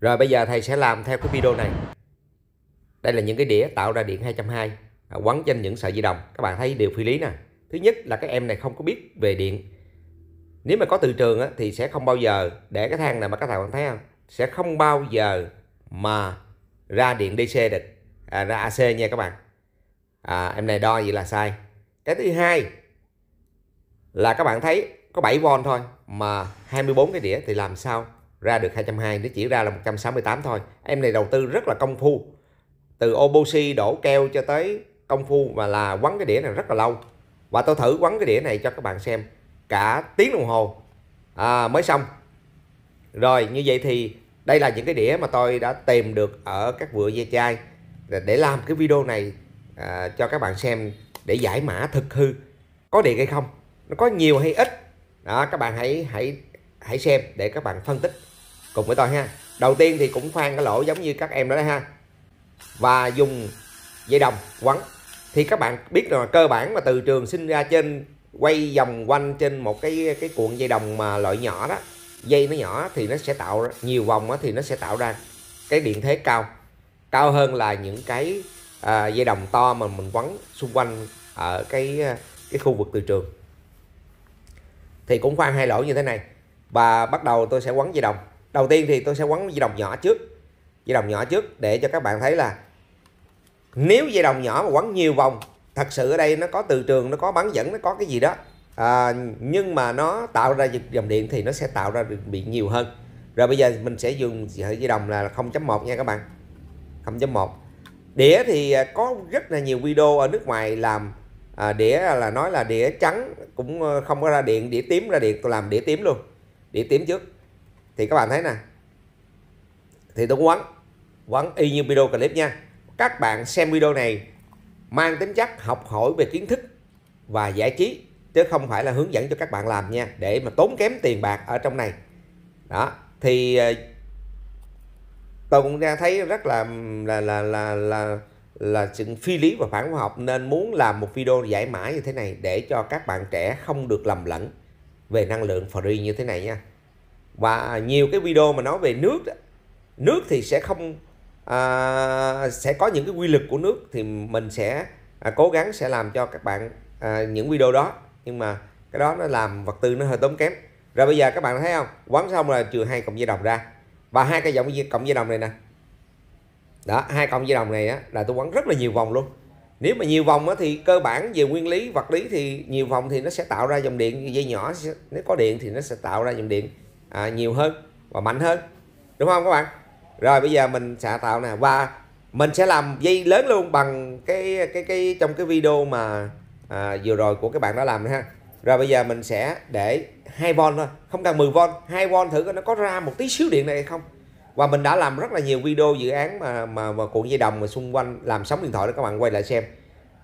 Rồi bây giờ thầy sẽ làm theo cái video này. Đây là những cái đĩa tạo ra điện 220 à, quấn trên những sợi dây đồng. Các bạn thấy điều phi lý nè. Thứ nhất là các em này không có biết về điện. Nếu mà có từ trường á, thì sẽ không bao giờ để cái thang này mà các bạn thấy không? Sẽ không bao giờ mà ra điện DC được. À, ra AC nha các bạn. À, em này đo vậy là sai. Cái thứ hai là các bạn thấy có 7V thôi mà 24 cái đĩa thì làm sao ra được 220 nó chỉ ra là 168 thôi em này đầu tư rất là công phu từ Obusi đổ keo cho tới công phu và là quấn cái đĩa này rất là lâu và tôi thử quấn cái đĩa này cho các bạn xem cả tiếng đồng hồ à, mới xong rồi như vậy thì đây là những cái đĩa mà tôi đã tìm được ở các vựa dây chai để làm cái video này à, cho các bạn xem để giải mã thực hư có điện hay không nó có nhiều hay ít đó các bạn hãy hãy hãy xem để các bạn phân tích cùng với tôi ha đầu tiên thì cũng khoan cái lỗ giống như các em đó đấy ha và dùng dây đồng quấn thì các bạn biết là cơ bản mà từ trường sinh ra trên quay vòng quanh trên một cái cái cuộn dây đồng mà loại nhỏ đó dây nó nhỏ thì nó sẽ tạo nhiều vòng thì nó sẽ tạo ra cái điện thế cao cao hơn là những cái à, dây đồng to mà mình quấn xung quanh ở cái cái khu vực từ trường thì cũng khoan hai lỗ như thế này và bắt đầu tôi sẽ quấn dây đồng đầu tiên thì tôi sẽ quấn dây đồng nhỏ trước dây đồng nhỏ trước để cho các bạn thấy là nếu dây đồng nhỏ mà quấn nhiều vòng thật sự ở đây nó có từ trường nó có bán dẫn nó có cái gì đó à, nhưng mà nó tạo ra dòng điện thì nó sẽ tạo ra được điện nhiều hơn rồi bây giờ mình sẽ dùng dây đồng là 0.1 nha các bạn 0.1 đĩa thì à, có rất là nhiều video ở nước ngoài làm à, đĩa là nói là đĩa trắng cũng ờ, không có ra điện đĩa tím ra điện tôi làm đĩa tím luôn đĩa tím trước thì các bạn thấy nè thì tôi quấn vẫn y như video clip nha các bạn xem video này mang tính chất học hỏi về kiến thức và giải trí chứ không phải là hướng dẫn cho các bạn làm nha để mà tốn kém tiền bạc ở trong này đó thì ờ, tôi cũng đang thấy rất là là là là là là sự phi lý và phản khoa học nên muốn làm một video giải mã như thế này để cho các bạn trẻ không được lầm lẫn về năng lượng free như thế này nha và nhiều cái video mà nói về nước nước thì sẽ không à, sẽ có những cái quy lực của nước thì mình sẽ à, cố gắng sẽ làm cho các bạn à, những video đó nhưng mà cái đó nó làm vật tư nó hơi tốn kém rồi bây giờ các bạn thấy không quán xong là trừ hai cộng dây đồng ra và hai cái giọng cộng dây đồng này nè đó hai cộng dây đồng này á, là tôi quấn rất là nhiều vòng luôn nếu mà nhiều vòng á, thì cơ bản về nguyên lý vật lý thì nhiều vòng thì nó sẽ tạo ra dòng điện dây nhỏ nếu có điện thì nó sẽ tạo ra dòng điện à, nhiều hơn và mạnh hơn đúng không các bạn rồi bây giờ mình sẽ tạo nè và mình sẽ làm dây lớn luôn bằng cái cái cái trong cái video mà à, vừa rồi của các bạn đã làm nữa ha rồi bây giờ mình sẽ để 2V thôi không cần 10V 2V thử coi nó có ra một tí xíu điện này hay không và mình đã làm rất là nhiều video dự án mà mà, mà cuộn dây đồng mà xung quanh làm sóng điện thoại đó các bạn quay lại xem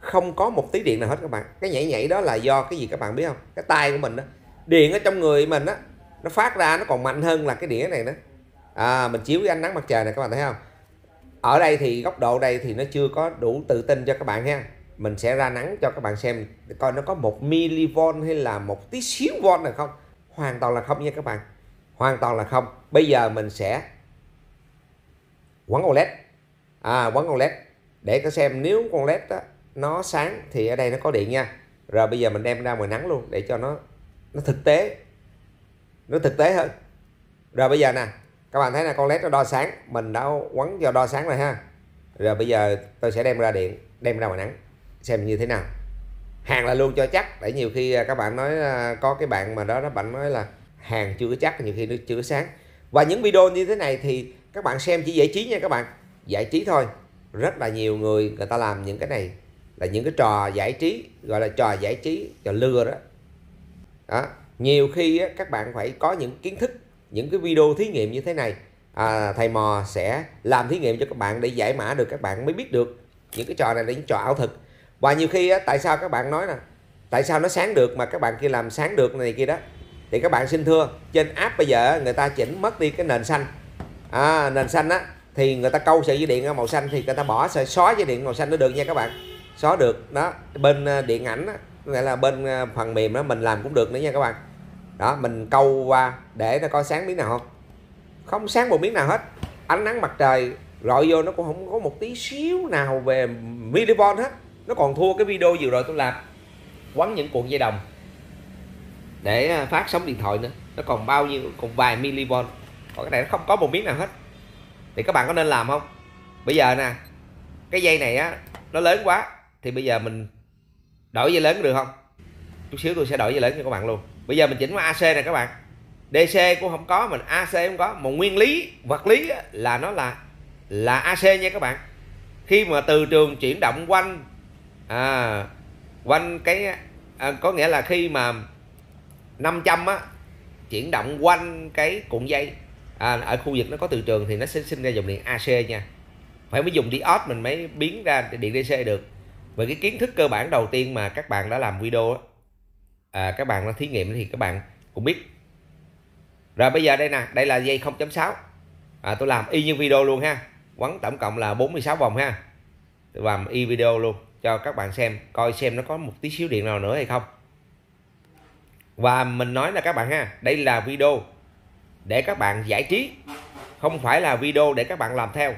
không có một tí điện nào hết các bạn cái nhảy nhảy đó là do cái gì các bạn biết không cái tay của mình đó điện ở trong người mình á nó phát ra nó còn mạnh hơn là cái đĩa này nữa à, mình chiếu với ánh nắng mặt trời này các bạn thấy không ở đây thì góc độ đây thì nó chưa có đủ tự tin cho các bạn nha mình sẽ ra nắng cho các bạn xem coi nó có một milivolt hay là một tí xíu volt này không hoàn toàn là không nha các bạn hoàn toàn là không bây giờ mình sẽ quấn OLED à quấn OLED để có xem nếu con led đó, nó sáng thì ở đây nó có điện nha rồi bây giờ mình đem ra ngoài nắng luôn để cho nó nó thực tế nó thực tế hơn rồi bây giờ nè các bạn thấy là con led nó đo sáng mình đã quấn cho đo sáng rồi ha rồi bây giờ tôi sẽ đem ra điện đem ra ngoài nắng xem như thế nào hàng là luôn cho chắc để nhiều khi à, các bạn nói à, có cái bạn mà đó đó bạn nói là hàng chưa có chắc nhiều khi nó chưa có sáng và những video như thế này thì các bạn xem chỉ giải trí nha các bạn giải trí thôi rất là nhiều người người ta làm những cái này là những cái trò giải trí gọi là trò giải trí trò lừa đó đó nhiều khi các bạn phải có những kiến thức những cái video thí nghiệm như thế này à, thầy mò sẽ làm thí nghiệm cho các bạn để giải mã được các bạn mới biết được những cái trò này là những trò ảo thực và nhiều khi tại sao các bạn nói nè tại sao nó sáng được mà các bạn kia làm sáng được này kia đó thì các bạn xin thưa trên app bây giờ người ta chỉnh mất đi cái nền xanh à, nền xanh á thì người ta câu sợi dây điện màu xanh thì người ta bỏ sợi xóa dây điện màu xanh nó được nha các bạn xóa được đó bên à, điện ảnh á, nghĩa là bên à, phần mềm đó mình làm cũng được nữa nha các bạn đó mình câu qua để nó có sáng miếng nào không không sáng một miếng nào hết ánh nắng mặt trời rọi vô nó cũng không có một tí xíu nào về millivolt hết nó còn thua cái video vừa rồi tôi làm quấn những cuộn dây đồng để à, phát sóng điện thoại nữa nó còn bao nhiêu còn vài millivolt còn cái này nó không có một miếng nào hết thì các bạn có nên làm không bây giờ nè cái dây này á nó lớn quá thì bây giờ mình đổi dây lớn được không chút xíu tôi sẽ đổi dây lớn cho các bạn luôn bây giờ mình chỉnh qua AC này các bạn DC cũng không có mình AC cũng có một nguyên lý vật lý là nó là là AC nha các bạn khi mà từ trường chuyển động quanh à, quanh cái à, có nghĩa là khi mà 500 á chuyển động quanh cái cuộn dây à, ở khu vực nó có từ trường thì nó sẽ sinh ra dòng điện AC nha phải mới dùng diode mình mới biến ra điện DC được về cái kiến thức cơ bản đầu tiên mà các bạn đã làm video à, các bạn đã thí nghiệm thì các bạn cũng biết rồi bây giờ đây nè đây là dây 0.6 à, tôi làm y như video luôn ha quấn tổng cộng là 46 vòng ha tôi làm y video luôn cho các bạn xem coi xem nó có một tí xíu điện nào nữa hay không và mình nói là các bạn ha đây là video để các bạn giải trí không phải là video để các bạn làm theo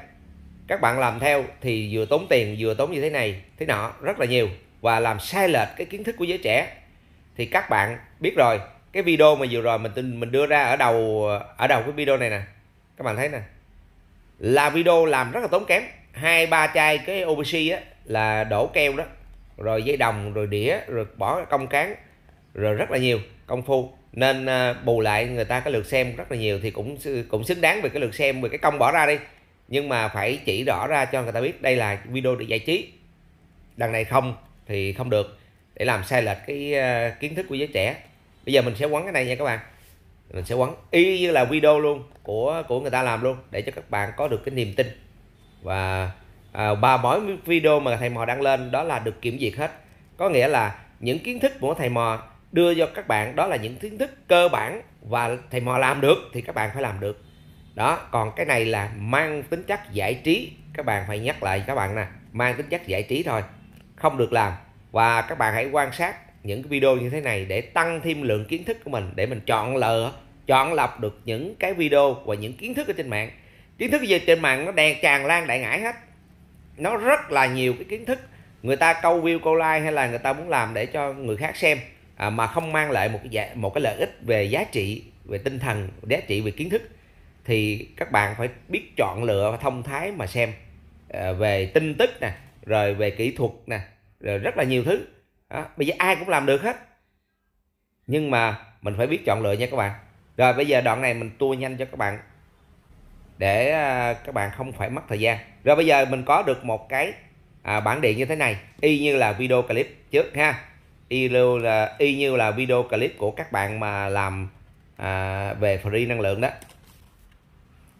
các bạn làm theo thì vừa tốn tiền vừa tốn như thế này thế nọ rất là nhiều và làm sai lệch cái kiến thức của giới trẻ thì các bạn biết rồi cái video mà vừa rồi mình mình đưa ra ở đầu ở đầu cái video này nè các bạn thấy nè là video làm rất là tốn kém hai ba chai cái OBC á là đổ keo đó rồi dây đồng rồi đĩa rồi bỏ công cán rồi rất là nhiều công phu nên à, bù lại người ta cái lượt xem rất là nhiều thì cũng cũng xứng đáng về cái lượt xem về cái công bỏ ra đi nhưng mà phải chỉ rõ ra cho người ta biết đây là video để giải trí đằng này không thì không được để làm sai lệch cái ờ, kiến thức của giới trẻ bây giờ mình sẽ quấn cái này nha các bạn mình sẽ quấn y như là video luôn của của người ta làm luôn để cho các bạn có được cái niềm tin và à, và mỗi video mà thầy mò đăng lên đó là được kiểm duyệt hết có nghĩa là những kiến thức của thầy mò đưa cho các bạn đó là những kiến thức cơ bản và thầy mò làm được thì các bạn phải làm được đó còn cái này là mang tính chất giải trí các bạn phải nhắc lại các bạn nè mang tính chất giải trí thôi không được làm và các bạn hãy quan sát những cái video như thế này để tăng thêm lượng kiến thức của mình để mình chọn lựa chọn lọc được những cái video và những kiến thức ở trên mạng kiến thức gì trên mạng nó đèn tràn lan đại ngãi hết nó rất là nhiều cái kiến thức người ta câu view câu like hay là người ta muốn làm để cho người khác xem à, mà không mang lại một cái một cái lợi ích về giá trị về tinh thần giá trị về kiến thức thì các bạn phải biết chọn lựa thông thái mà xem ờ, về tin tức nè rồi về kỹ thuật nè rồi rất là nhiều thứ đó. bây giờ ai cũng làm được hết nhưng mà mình phải biết chọn lựa nha các bạn rồi bây giờ đoạn này mình tua nhanh cho các bạn để à, các bạn không phải mất thời gian rồi bây giờ mình có được một cái à, bản điện như thế này y như là video clip trước ha y lưu là y như là video clip của các bạn mà làm à, về free năng lượng đó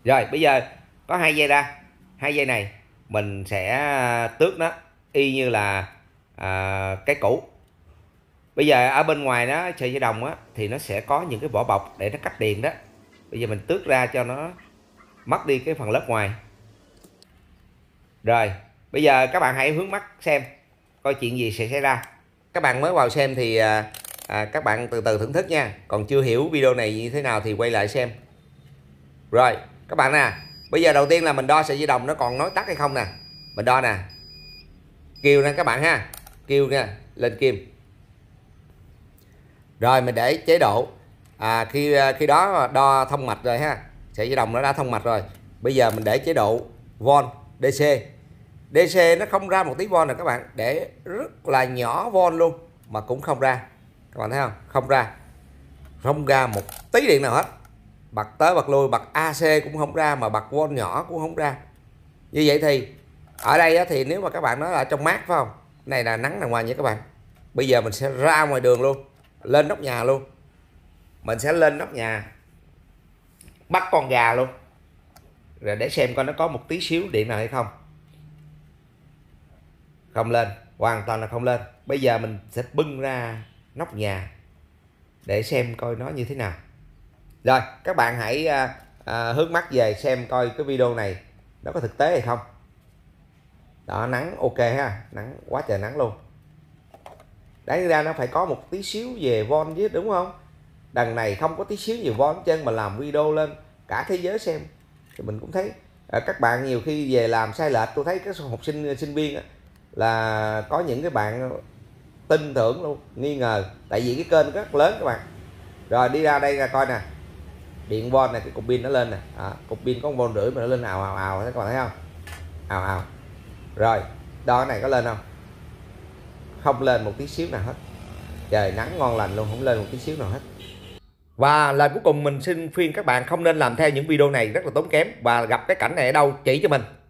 rồi bây giờ có hai dây ra hai dây này mình sẽ à, tước nó y như là à, cái cũ bây giờ ở bên ngoài nó sợi dây đồng á thì nó sẽ có những cái vỏ bọc để nó cắt điện đó bây giờ mình tước ra cho nó mất đi cái phần lớp ngoài rồi bây giờ các bạn hãy hướng mắt xem coi chuyện gì sẽ xảy ra các bạn mới vào xem thì à, à, các bạn từ từ thưởng thức nha còn chưa hiểu video này như thế nào thì quay lại xem rồi các bạn nè bây giờ đầu tiên là mình đo sợi dây đồng nó còn nói tắt hay không nè mình đo nè kêu nè các bạn ha kêu nha lên kim rồi mình để chế độ à, khi à, khi đó đo thông mạch rồi ha sợi dây đồng nó đã thông mạch rồi bây giờ mình để chế độ von dc dc nó không ra một tí von rồi các bạn để rất là nhỏ von luôn mà cũng không ra các bạn thấy không không ra không ra một tí điện nào hết bật tới bật lui bật AC cũng không ra mà bật volt nhỏ cũng không ra như vậy thì ở đây thì nếu mà các bạn nói là trong mát phải không này là nắng đàng ngoài nha các bạn bây giờ mình sẽ ra ngoài đường luôn lên nóc nhà luôn mình sẽ lên nóc nhà bắt con gà luôn rồi để xem coi nó có một tí xíu điện nào hay không không lên hoàn toàn là không lên bây giờ mình sẽ bưng ra nóc nhà để xem coi nó như thế nào rồi các bạn hãy à, à, hướng mắt về xem coi cái video này nó có thực tế hay không đó nắng ok ha nắng quá trời nắng luôn đáng ra nó phải có một tí xíu về von chứ đúng không đằng này không có tí xíu về von chân mà làm video lên cả thế giới xem thì mình cũng thấy à, các bạn nhiều khi về làm sai lệch tôi thấy các học sinh sinh viên á, là có những cái bạn tin tưởng luôn nghi ngờ tại vì cái kênh rất lớn các bạn rồi đi ra đây ra coi nè điện von này cái cục pin nó lên nè à, cục pin có von rưỡi mà nó lên ào ào ào các bạn thấy không ào ào rồi đo cái này có lên không không lên một tí xíu nào hết trời nắng ngon lành luôn không lên một tí xíu nào hết và lời cuối cùng mình xin khuyên các bạn không nên làm theo những video này rất là tốn kém và gặp cái cảnh này ở đâu chỉ cho mình